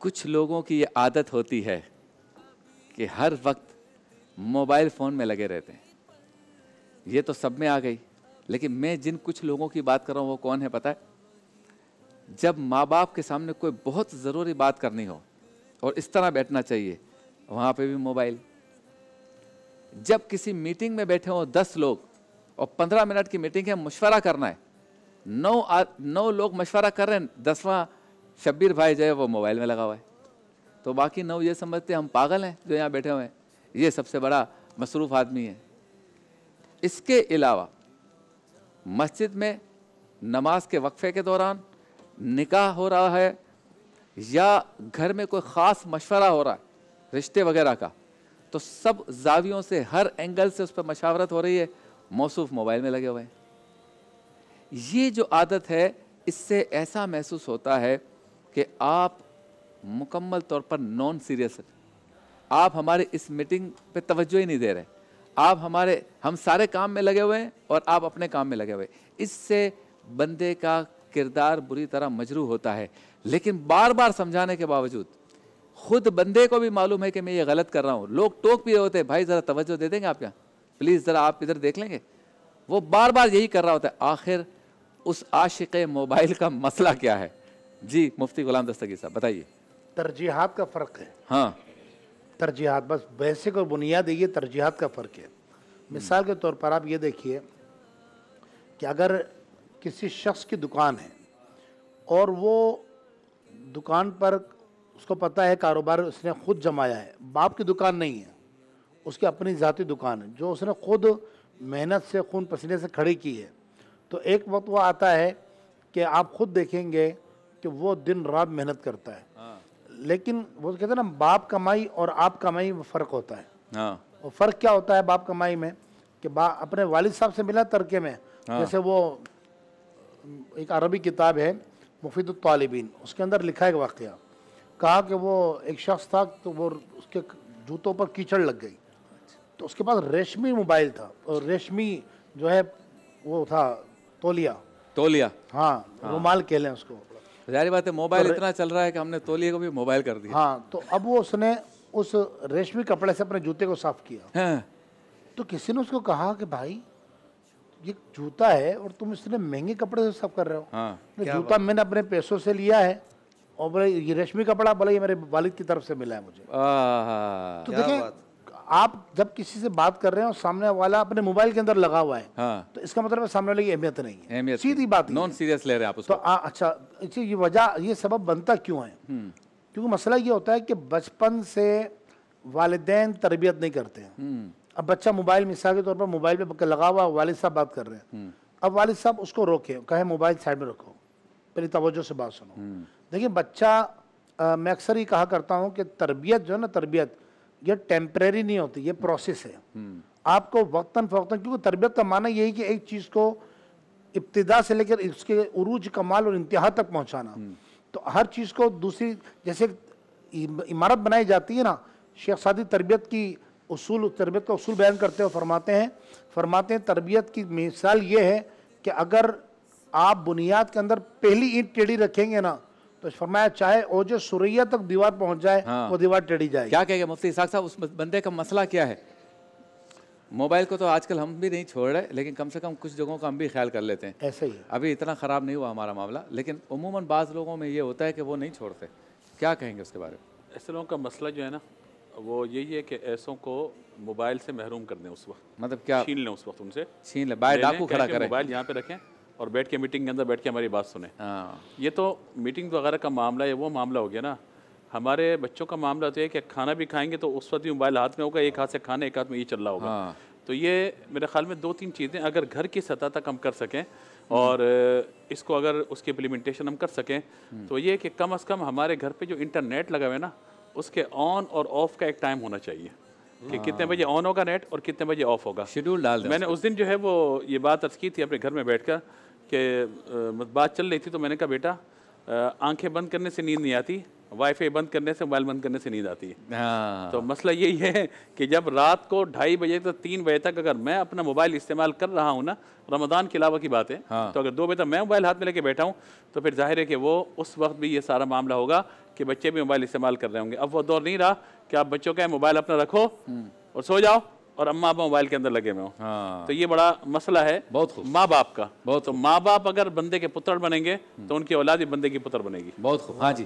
कुछ लोगों की ये आदत होती है कि हर वक्त मोबाइल फ़ोन में लगे रहते हैं ये तो सब में आ गई लेकिन मैं जिन कुछ लोगों की बात कर रहा हूँ वो कौन है पता है जब माँ बाप के सामने कोई बहुत ज़रूरी बात करनी हो और इस तरह बैठना चाहिए वहाँ पे भी मोबाइल जब किसी मीटिंग में बैठे हों दस लोग और पंद्रह मिनट की मीटिंग है मशवरा करना है नौ आ, नौ लोग मशवरा कर रहे हैं दसवां शब्बीर भाई जो है वो मोबाइल में लगा हुआ है तो बाकी नौ ये समझते हम पागल हैं जो यहाँ बैठे हुए हैं ये सबसे बड़ा मसरूफ़ आदमी है इसके अलावा मस्जिद में नमाज के वक्फे के दौरान निकाह हो रहा है या घर में कोई ख़ास मशवरा हो रहा है रिश्ते वगैरह का तो सब जावियों से हर एंगल से उस पर मशावरत हो रही है मौसू मोबाइल में लगे हुए हैं ये जो आदत है इससे ऐसा महसूस होता है कि आप मुकम्मल तौर पर नॉन सीरियस हैं आप हमारे इस मीटिंग पे तवज्जो ही नहीं दे रहे आप हमारे हम सारे काम में लगे हुए हैं और आप अपने काम में लगे हुए इससे बंदे का किरदार बुरी तरह मजरू होता है लेकिन बार बार समझाने के बावजूद खुद बंदे को भी मालूम है कि मैं ये गलत कर रहा हूँ लोग टोक भी होते हैं भाई ज़रा तवज्जो दे देंगे आप क्या प्लीज़ ज़रा आप इधर देख लेंगे वो बार बार यही कर रहा होता है आखिर उस आशिक मोबाइल का मसला क्या है जी मुफ्ती गुलाम दस्तगी साहब बताइए तरजीहत का फ़र्क है हाँ तरजीहत बस बेसिक और बुनियाद ये तरजीहत का फ़र्क है मिसाल के तौर पर आप ये देखिए कि अगर किसी शख्स की दुकान है और वो दुकान पर उसको पता है कारोबार उसने खुद जमाया है बाप की दुकान नहीं है उसकी अपनी ज़ाती दुकान है जो उसने खुद मेहनत से खून पसीने से खड़ी की है तो एक वक्त वो आता है कि आप खुद देखेंगे कि वो दिन रात मेहनत करता है हाँ। लेकिन वो कहते हैं ना बाप कमाई और आप कमाई में फ़र्क होता है हाँ। और फ़र्क क्या होता है बाप कमाई में कि बा अपने वालिद साहब से मिला तरके में हाँ। जैसे वो एक अरबी किताब है मुफीद तालिबिन उसके अंदर लिखा है वाक़ कहा कि वो एक शख्स था तो वो उसके जूतों पर कीचड़ लग गई तो उसके पास रेशमी मोबाइल था और रेशमी जो है वो था तोलिया तोलिया हाँ, हाँ। रुमाल कह लें उसको जारी बात है मोबाइल तो इतना चल रहा है कि हमने तोलिए को भी मोबाइल कर दिया हाँ तो अब वो उसने उस रेशमी कपड़े से अपने जूते को साफ किया हाँ। तो किसी ने उसको कहा कि भाई ये जूता है और तुम इसने महंगे कपड़े से साफ कर रहे हो हाँ, तो जूता मैंने अपने पैसों से लिया है और बोले ये रेशमी कपड़ा बोले ये मेरे वालिद की तरफ से मिला है मुझे तो देखिए आप जब किसी से बात कर रहे हैं और सामने वाला अपने मोबाइल के अंदर लगा हुआ है हाँ। तो इसका मतलब सामने वाले की अहमियत नहीं है अहमियत सीधी बात नॉन सीरियस ले रहे हैं आप तो उसको। तो आ, अच्छा ये वजह ये सबब बनता क्यों है हम्म। क्योंकि मसला ये होता है कि बचपन से वालदे तरबियत नहीं करते हैं हम्म। अब बच्चा मोबाइल मिसाल के तौर पर मोबाइल पर लगा हुआ वालद साहब बात कर रहे हैं हम्म। अब वालद साहब उसको रोके कहे मोबाइल साइड में रखो पहले तोज्जो से बात सुनो देखिए बच्चा आ, मैं अक्सर ही कहा करता हूँ कि तरबियत जो है ना तरबियत ये टेम्प्रेरी नहीं होती ये प्रोसेस है हम्म। आपको वक्ता फ़ौता क्योंकि तरबियत का माना यही कि एक चीज़ को इब्तदा से लेकर इसके उरूज कमाल और इंतहा तक पहुँचाना हम्म। तो हर चीज़ को दूसरी जैसे इमारत बनाई जाती है ना शेख सादी तरबियत की उसूल तरबियत का उसूल बयान करते हुए फरमाते हैं फरमाते हैं तरबियत की मिसाल ये है कि अगर आप बुनियाद के अंदर पहली ईंट टेढ़ी रखेंगे ना तो फरमाया चाहे वो जो सुरैया तक दीवार पहुंच जाए हाँ। वो दीवार टेढ़ी जाए क्या कहेगा मुफ्ती इसाक साहब उस बंदे का मसला क्या है मोबाइल को तो आजकल हम भी नहीं छोड़ रहे लेकिन कम से कम कुछ जगहों का हम भी ख्याल कर लेते हैं ऐसे ही अभी इतना ख़राब नहीं हुआ हमारा मामला लेकिन उमूमन बाज़ लोगों में ये होता है कि वो नहीं छोड़ते क्या कहेंगे उसके बारे में ऐसे लोगों का मसला जो है ना वो यही है कि ऐसों को मोबाइल से महरूम कर दें उस वक्त मतलब क्या छीन लें उस वक्त उनसे छीन लें बाय डाकू खड़ा करें मोबाइल यहाँ पे रखें और बैठ के मीटिंग के अंदर बैठ के हमारी बात सुने हाँ। ये तो मीटिंग वगैरह का मामला है वो मामला हो गया ना हमारे बच्चों का मामला तो है कि खाना भी खाएंगे तो उस वक्त भी मोबाइल हाथ में होगा एक हाथ से खाना एक हाथ में ये चल रहा होगा हाँ। तो ये मेरे ख्याल में दो तीन चीज़ें अगर घर की सतह तक हम कर सकें हम्म। और इसको अगर उसकी इम्प्लीमेंटेशन हम कर सकें हम्म। तो ये कि कम अज़ कम हमारे घर पर जो इंटरनेट लगा हुआ है ना उसके ऑन और ऑफ का एक टाइम होना चाहिए कि कितने हाँ। बजे ऑन होगा नेट और कितने बजे ऑफ होगा शेड्यूल डाल मैंने उस दिन जो है वो ये बात अर्ज की थी अपने घर में बैठ कर कि बात चल रही थी तो मैंने कहा बेटा आंखें बंद करने से नींद नहीं आती वाईफाई बंद करने से मोबाइल बंद करने से नींद आती है हाँ। तो मसला यही है कि जब रात को ढाई बजे तक तीन बजे तक अगर मैं अपना मोबाइल इस्तेमाल कर रहा हूँ ना रमदान के अलावा की बात है हाँ। तो अगर दो बजे तक मैं मोबाइल हाथ में लेके बैठा हूँ तो फिर जाहिर है कि वो उस वक्त भी ये सारा मामला होगा कि बच्चे भी मोबाइल इस्तेमाल कर रहे होंगे अब वो दौर नहीं रहा कि आप बच्चों का मोबाइल अपना रखो हम्म। और सो जाओ और अम्मा आप मोबाइल के अंदर लगे हुए हो हाँ। तो ये बड़ा मसला है बहुत माँ बाप का बहुत तो माँ बाप अगर बंदे के पुत्र बनेंगे तो उनकी औलाद ही बंदे की पुत्र बनेगी बहुत खूब हाँ जी